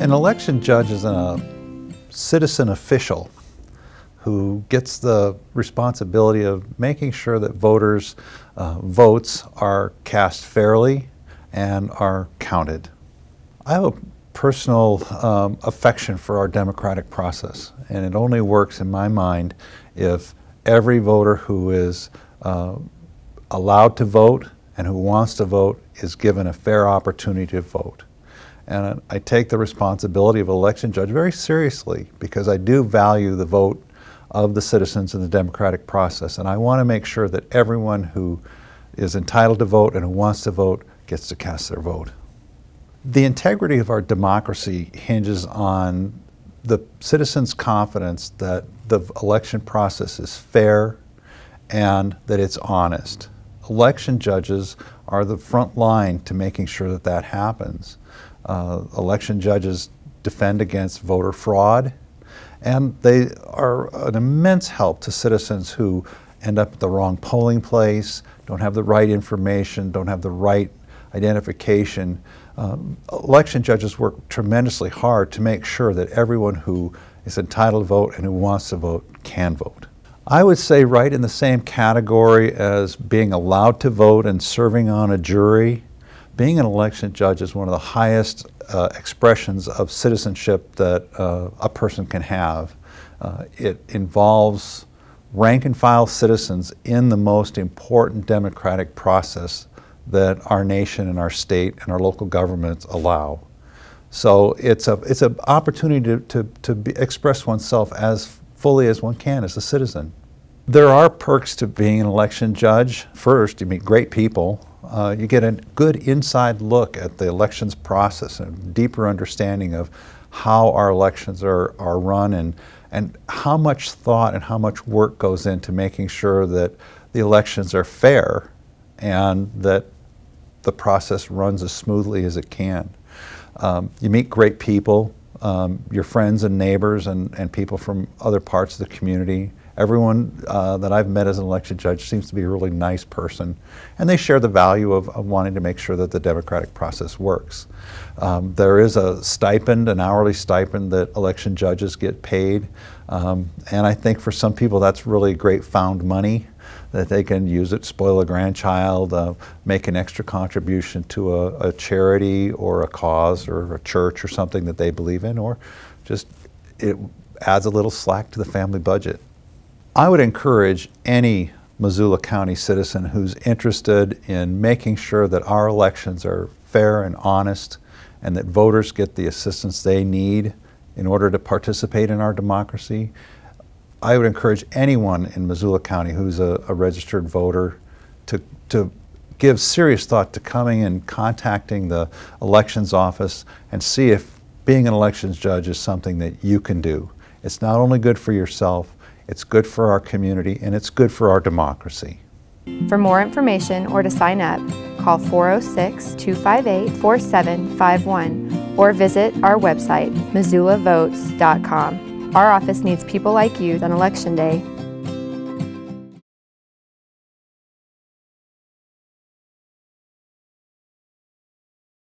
An election judge is a citizen official who gets the responsibility of making sure that voters' uh, votes are cast fairly and are counted. I have a personal um, affection for our democratic process, and it only works in my mind if every voter who is uh, allowed to vote and who wants to vote is given a fair opportunity to vote. And I take the responsibility of election judge very seriously because I do value the vote of the citizens in the democratic process. And I want to make sure that everyone who is entitled to vote and who wants to vote gets to cast their vote. The integrity of our democracy hinges on the citizens' confidence that the election process is fair and that it's honest. Election judges are the front line to making sure that that happens uh, election judges defend against voter fraud, and they are an immense help to citizens who end up at the wrong polling place, don't have the right information, don't have the right identification. Um, election judges work tremendously hard to make sure that everyone who is entitled to vote and who wants to vote can vote. I would say right in the same category as being allowed to vote and serving on a jury being an election judge is one of the highest uh, expressions of citizenship that uh, a person can have. Uh, it involves rank and file citizens in the most important democratic process that our nation and our state and our local governments allow. So it's a it's an opportunity to, to, to be, express oneself as fully as one can as a citizen. There are perks to being an election judge. First, you meet great people uh, you get a good inside look at the elections process and a deeper understanding of how our elections are, are run and, and how much thought and how much work goes into making sure that the elections are fair and that the process runs as smoothly as it can. Um, you meet great people, um, your friends and neighbors and, and people from other parts of the community Everyone uh, that I've met as an election judge seems to be a really nice person, and they share the value of, of wanting to make sure that the democratic process works. Um, there is a stipend, an hourly stipend that election judges get paid, um, and I think for some people that's really great found money that they can use it, spoil a grandchild, uh, make an extra contribution to a, a, charity or a cause or a church or something that they believe in, or just it adds a little slack to the family budget. I would encourage any Missoula County citizen who's interested in making sure that our elections are fair and honest and that voters get the assistance they need in order to participate in our democracy. I would encourage anyone in Missoula County who's a, a registered voter to, to give serious thought to coming and contacting the elections office and see if being an elections judge is something that you can do. It's not only good for yourself, it's good for our community and it's good for our democracy. For more information or to sign up, call 406-258-4751 or visit our website, missoulavotes.com. Our office needs people like you on Election Day